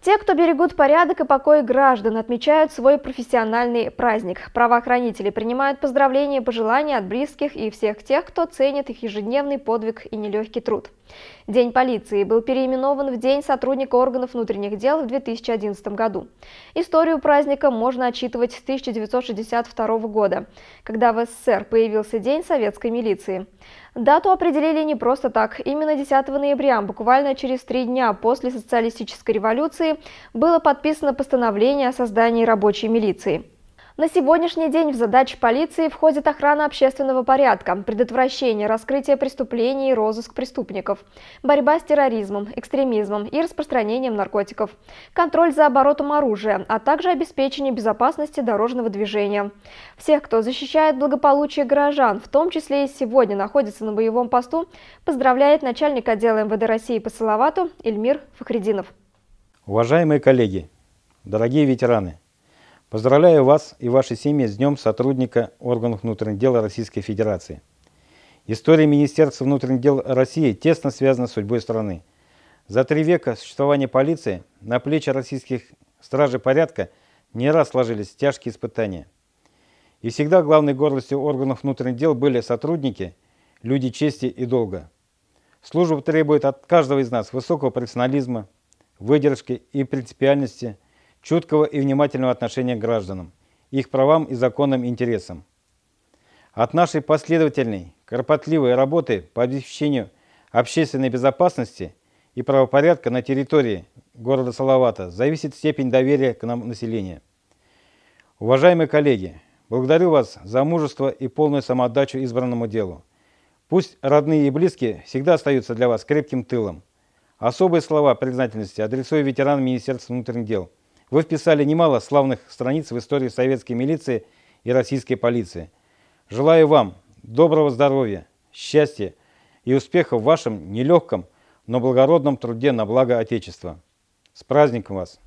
Те, кто берегут порядок и покой граждан, отмечают свой профессиональный праздник. Правоохранители принимают поздравления и пожелания от близких и всех тех, кто ценит их ежедневный подвиг и нелегкий труд. День полиции был переименован в День сотрудника органов внутренних дел в 2011 году. Историю праздника можно отчитывать с 1962 года, когда в СССР появился День советской милиции. Дату определили не просто так. Именно 10 ноября, буквально через три дня после социалистической революции, было подписано постановление о создании рабочей милиции. На сегодняшний день в задачи полиции входит охрана общественного порядка, предотвращение раскрытия преступлений и розыск преступников, борьба с терроризмом, экстремизмом и распространением наркотиков, контроль за оборотом оружия, а также обеспечение безопасности дорожного движения. Всех, кто защищает благополучие горожан, в том числе и сегодня находится на боевом посту, поздравляет начальник отдела МВД России по Салавату Эльмир Фахридинов. Уважаемые коллеги, дорогие ветераны! Поздравляю вас и ваши семьи с Днем сотрудника органов внутренних дел Российской Федерации. История Министерства внутренних дел России тесно связана с судьбой страны. За три века существования полиции на плечи российских стражей порядка не раз сложились тяжкие испытания. И всегда главной гордостью органов внутренних дел были сотрудники, люди чести и долга. Служба требует от каждого из нас высокого профессионализма, выдержки и принципиальности – чуткого и внимательного отношения к гражданам, их правам и законным интересам. От нашей последовательной, кропотливой работы по обеспечению общественной безопасности и правопорядка на территории города Салавата зависит степень доверия к нам населения. Уважаемые коллеги, благодарю вас за мужество и полную самоотдачу избранному делу. Пусть родные и близкие всегда остаются для вас крепким тылом. Особые слова признательности адресую ветеранам Министерства внутренних дел – вы вписали немало славных страниц в истории советской милиции и российской полиции. Желаю вам доброго здоровья, счастья и успеха в вашем нелегком, но благородном труде на благо Отечества. С праздником вас!